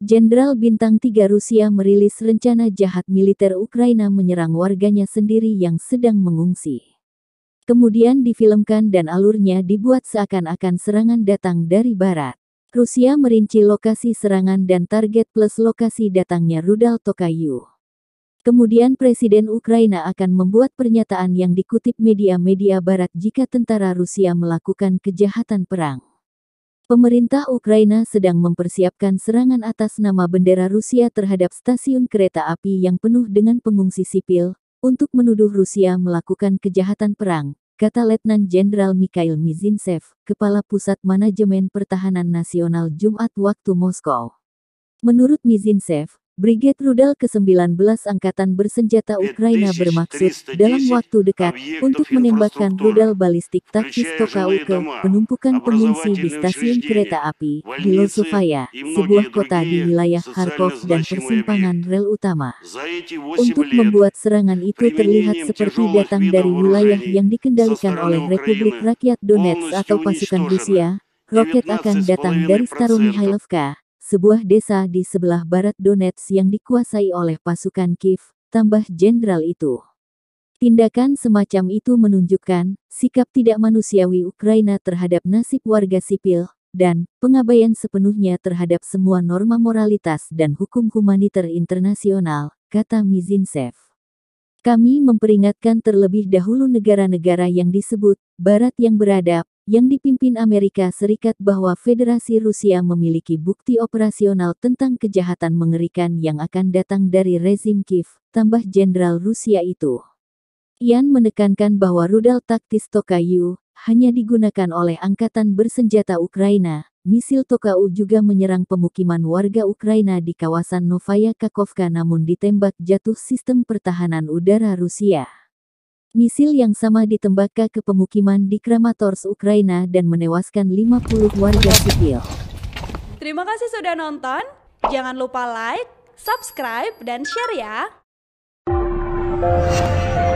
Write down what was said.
Jenderal Bintang 3 Rusia merilis rencana jahat militer Ukraina menyerang warganya sendiri yang sedang mengungsi. Kemudian difilmkan dan alurnya dibuat seakan-akan serangan datang dari barat. Rusia merinci lokasi serangan dan target plus lokasi datangnya rudal Tokayu. Kemudian Presiden Ukraina akan membuat pernyataan yang dikutip media-media barat jika tentara Rusia melakukan kejahatan perang. Pemerintah Ukraina sedang mempersiapkan serangan atas nama bendera Rusia terhadap stasiun kereta api yang penuh dengan pengungsi sipil, untuk menuduh Rusia melakukan kejahatan perang, kata Letnan Jenderal Mikhail Mizintsev, Kepala Pusat Manajemen Pertahanan Nasional Jumat waktu Moskow. Menurut Mizintsev, Brigade Rudal ke-19 Angkatan Bersenjata Ukraina bermaksud dalam waktu dekat untuk menembakkan rudal balistik taktis Tokau ke penumpukan pengungsi di stasiun kereta api di Losovaya, sebuah kota di wilayah Kharkov dan persimpangan rel utama. Untuk membuat serangan itu terlihat seperti datang dari wilayah yang dikendalikan oleh Republik Rakyat Donetsk atau pasukan Rusia, roket akan datang dari Staromihailovka, sebuah desa di sebelah barat Donetsk yang dikuasai oleh pasukan Kiev, tambah jenderal itu. Tindakan semacam itu menunjukkan sikap tidak manusiawi Ukraina terhadap nasib warga sipil dan pengabaian sepenuhnya terhadap semua norma moralitas dan hukum humaniter internasional, kata Mizinsev. Kami memperingatkan terlebih dahulu negara-negara yang disebut barat yang beradab yang dipimpin Amerika Serikat bahwa Federasi Rusia memiliki bukti operasional tentang kejahatan mengerikan yang akan datang dari rezim Kiev, tambah Jenderal Rusia itu. Ian menekankan bahwa rudal taktis Tokayu hanya digunakan oleh Angkatan Bersenjata Ukraina. Misil Tokau juga menyerang pemukiman warga Ukraina di kawasan Novaya Kakovka namun ditembak jatuh sistem pertahanan udara Rusia. Misil yang sama ditembakkan ke pemukiman di Kramatorsk, Ukraina dan menewaskan 50 warga sipil. Terima kasih sudah nonton. Jangan lupa like, subscribe, dan share ya.